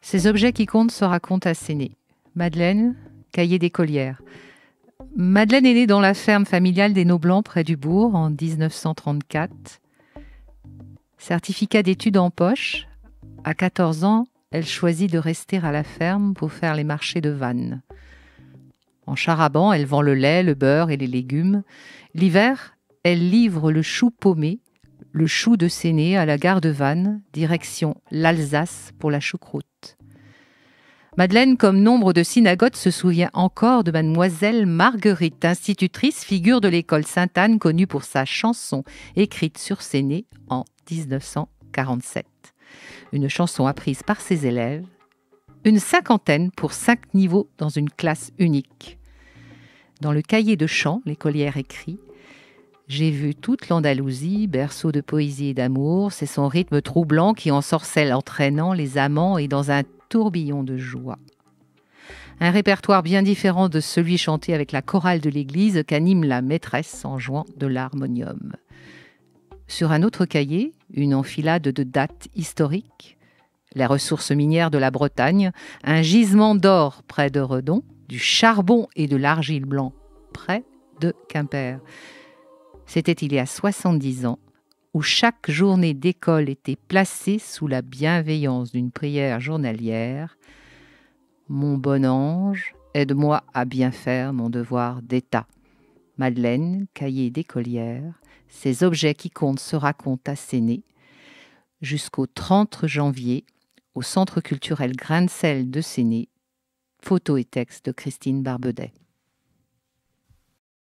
Ces objets qui comptent se racontent à Séné. Madeleine, cahier d'écolière. Madeleine est née dans la ferme familiale des Noblans près du bourg en 1934. Certificat d'études en poche, à 14 ans, elle choisit de rester à la ferme pour faire les marchés de Vannes. En charabant, elle vend le lait, le beurre et les légumes. L'hiver, elle livre le chou paumé le chou de Séné à la gare de Vannes, direction l'Alsace pour la choucroute. Madeleine, comme nombre de synagogues, se souvient encore de mademoiselle Marguerite, institutrice, figure de l'école Sainte-Anne connue pour sa chanson écrite sur Séné en 1947. Une chanson apprise par ses élèves, une cinquantaine pour cinq niveaux dans une classe unique. Dans le cahier de chant, l'écolière écrit « j'ai vu toute l'Andalousie, berceau de poésie et d'amour, c'est son rythme troublant qui ensorcelle entraînant les amants et dans un tourbillon de joie. Un répertoire bien différent de celui chanté avec la chorale de l'église qu'anime la maîtresse en jouant de l'harmonium. Sur un autre cahier, une enfilade de dates historiques, les ressources minières de la Bretagne, un gisement d'or près de Redon, du charbon et de l'argile blanc près de Quimper. C'était il y a 70 ans, où chaque journée d'école était placée sous la bienveillance d'une prière journalière. Mon bon ange, aide-moi à bien faire mon devoir d'État. Madeleine, cahier d'écolière, ces objets qui comptent se racontent à Séné. Jusqu'au 30 janvier, au Centre culturel Grain de de Séné, photos et textes de Christine Barbedet.